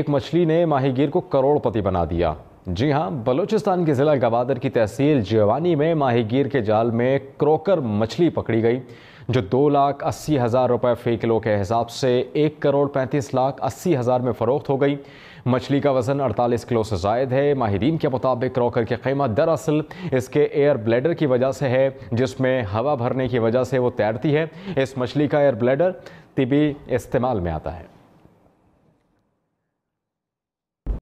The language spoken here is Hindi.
एक मछली ने माहीगीर को करोड़पति बना दिया जी हां बलूचिस्तान के ज़िला गवादर की तहसील जेवानी में माहीगीर के जाल में क्रोकर मछली पकड़ी गई जो दो लाख अस्सी हज़ार रुपये फ़ी किलो के हिसाब से एक करोड़ पैंतीस लाख अस्सी हज़ार में फ़रोख्त हो गई मछली का वज़न अड़तालीस किलो से जायद है माहरीन के मुताबिक क्रोकर की कीमत दरअसल इसके एयर ब्लैडर की वजह से है जिसमें हवा भरने की वजह से वो तैरती है इस मछली का एयर ब्लैडर तिबी इस्तेमाल में आता है